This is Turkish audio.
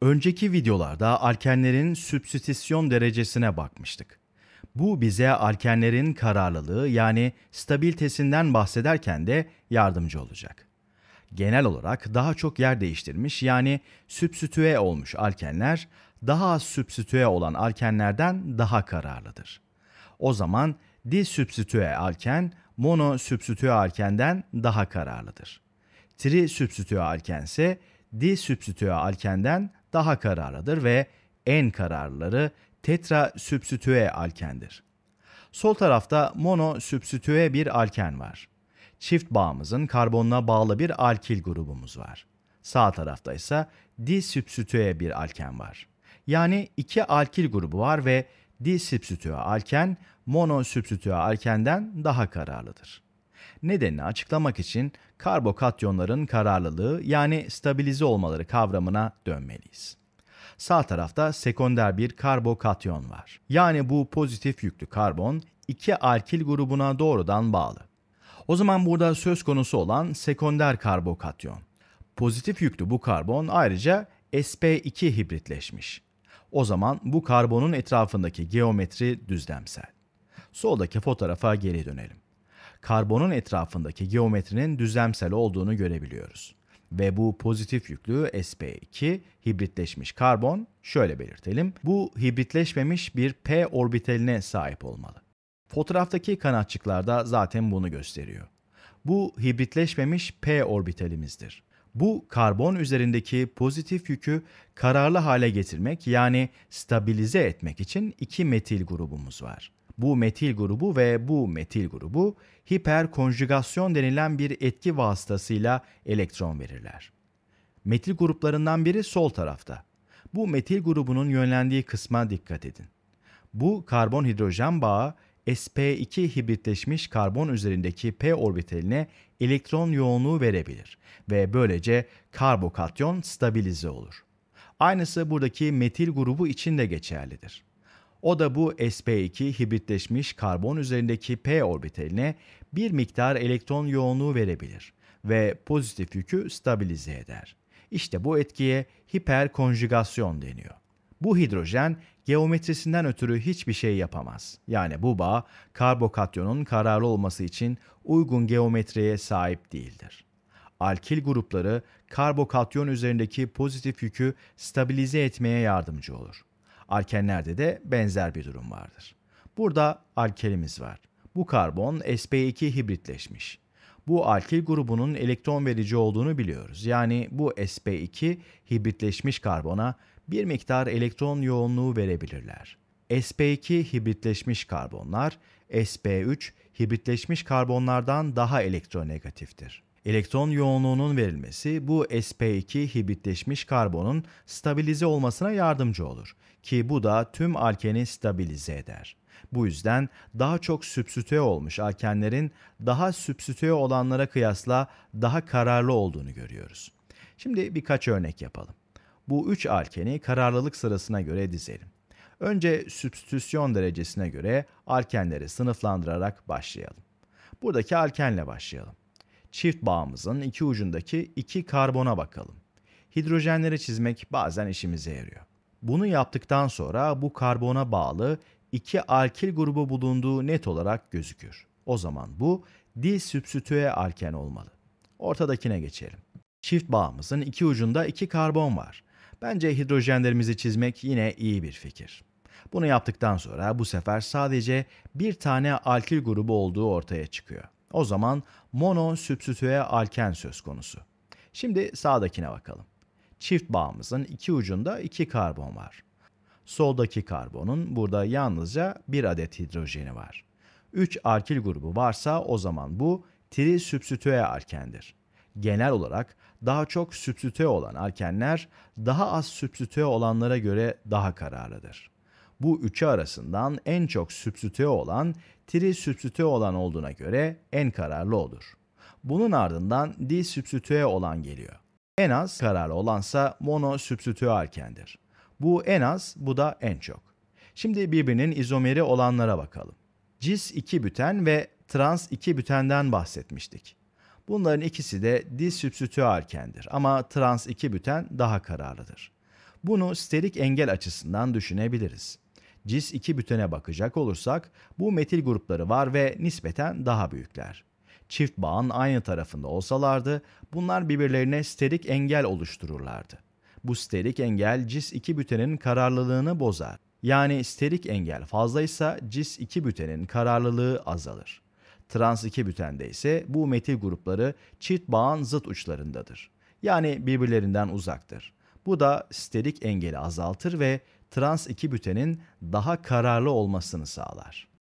Önceki videolarda alkenlerin sübstitisyon derecesine bakmıştık. Bu bize alkenlerin kararlılığı yani stabilitesinden bahsederken de yardımcı olacak. Genel olarak daha çok yer değiştirmiş yani sübstitüe olmuş alkenler daha az sübstitüe olan alkenlerden daha kararlıdır. O zaman disübstitüe alken mono monosübstitüe alkenden daha kararlıdır. Trisübstitüe alken ise disübstitüe alkenden daha kararlıdır ve en kararlıları tetra sübstitüe alkendir. Sol tarafta mono sübstitüe bir alken var. Çift bağımızın karbonuna bağlı bir alkil grubumuz var. Sağ tarafta ise disübstitüe bir alken var. Yani iki alkil grubu var ve disübstitüe alken mono alkenden daha kararlıdır. Nedenini açıklamak için karbokatyonların kararlılığı yani stabilize olmaları kavramına dönmeliyiz. Sağ tarafta sekonder bir karbokatyon var. Yani bu pozitif yüklü karbon iki alkil grubuna doğrudan bağlı. O zaman burada söz konusu olan sekonder karbokatyon. Pozitif yüklü bu karbon ayrıca sp2 hibritleşmiş. O zaman bu karbonun etrafındaki geometri düzlemsel. Soldaki fotoğrafa geri dönelim karbonun etrafındaki geometrinin düzlemsel olduğunu görebiliyoruz. Ve bu pozitif yüklü sp2 hibritleşmiş karbon şöyle belirtelim. Bu hibritleşmemiş bir p orbitaline sahip olmalı. Fotoğraftaki kanatçıklarda zaten bunu gösteriyor. Bu hibritleşmemiş p orbitalimizdir. Bu karbon üzerindeki pozitif yükü kararlı hale getirmek yani stabilize etmek için iki metil grubumuz var bu metil grubu ve bu metil grubu hiperkonjügasyon denilen bir etki vasıtasıyla elektron verirler. Metil gruplarından biri sol tarafta. Bu metil grubunun yönlendiği kısma dikkat edin. Bu karbon hidrojen bağı sp2 hibritleşmiş karbon üzerindeki p orbitaline elektron yoğunluğu verebilir ve böylece karbokatyon stabilize olur. Aynısı buradaki metil grubu için de geçerlidir. O da bu sp2 hibritleşmiş karbon üzerindeki p orbitaline bir miktar elektron yoğunluğu verebilir ve pozitif yükü stabilize eder. İşte bu etkiye hiperkonjügasyon deniyor. Bu hidrojen geometrisinden ötürü hiçbir şey yapamaz. Yani bu bağ karbokatyonun kararlı olması için uygun geometriye sahip değildir. Alkil grupları karbokatyon üzerindeki pozitif yükü stabilize etmeye yardımcı olur. Alkenlerde de benzer bir durum vardır. Burada alkelimiz var. Bu karbon sp2 hibritleşmiş. Bu alkil grubunun elektron verici olduğunu biliyoruz. Yani bu sp2 hibritleşmiş karbona bir miktar elektron yoğunluğu verebilirler. sp2 hibritleşmiş karbonlar sp3 hibritleşmiş karbonlardan daha elektronegatiftir. Elektron yoğunluğunun verilmesi bu sp2 hibritleşmiş karbonun stabilize olmasına yardımcı olur ki bu da tüm alkeni stabilize eder. Bu yüzden daha çok sübstitüe olmuş alkenlerin daha sübstitüe olanlara kıyasla daha kararlı olduğunu görüyoruz. Şimdi birkaç örnek yapalım. Bu üç alkeni kararlılık sırasına göre dizelim. Önce sübstitüsyon derecesine göre alkenleri sınıflandırarak başlayalım. Buradaki alkenle başlayalım. Çift bağımızın iki ucundaki iki karbona bakalım. Hidrojenleri çizmek bazen işimize yarıyor. Bunu yaptıktan sonra bu karbona bağlı iki alkil grubu bulunduğu net olarak gözükür. O zaman bu disübstitüe alken olmalı. Ortadakine geçelim. Çift bağımızın iki ucunda iki karbon var. Bence hidrojenlerimizi çizmek yine iyi bir fikir. Bunu yaptıktan sonra bu sefer sadece bir tane alkil grubu olduğu ortaya çıkıyor. O zaman mono sübstitüe alken söz konusu. Şimdi sağdakine bakalım. Çift bağımızın iki ucunda iki karbon var. Soldaki karbonun burada yalnızca bir adet hidrojeni var. 3 alkil grubu varsa o zaman bu tri sübstitüe alkendir. Genel olarak daha çok sübstitüe olan alkenler daha az sübstitüe olanlara göre daha kararlıdır. Bu üçü arasından en çok sübstitüe olan tri trisübstitüe olan olduğuna göre en kararlı olur. Bunun ardından di disübstitüe olan geliyor. En az kararlı olansa monosübstitüe erkendir. Bu en az, bu da en çok. Şimdi birbirinin izomeri olanlara bakalım. Cis 2 büten ve trans 2 bütenden bahsetmiştik. Bunların ikisi de disübstitüarkendir ama trans 2 büten daha kararlıdır. Bunu sterik engel açısından düşünebiliriz. Cis 2 bütene bakacak olursak bu metil grupları var ve nispeten daha büyükler. Çift bağın aynı tarafında olsalardı bunlar birbirlerine sterik engel oluştururlardı. Bu sterik engel cis 2 bütenin kararlılığını bozar. Yani sterik engel fazlaysa cis 2 bütenin kararlılığı azalır. Trans 2 bütende ise bu metil grupları çift bağın zıt uçlarındadır. Yani birbirlerinden uzaktır. Bu da sterik engeli azaltır ve trans 2 bütenin daha kararlı olmasını sağlar.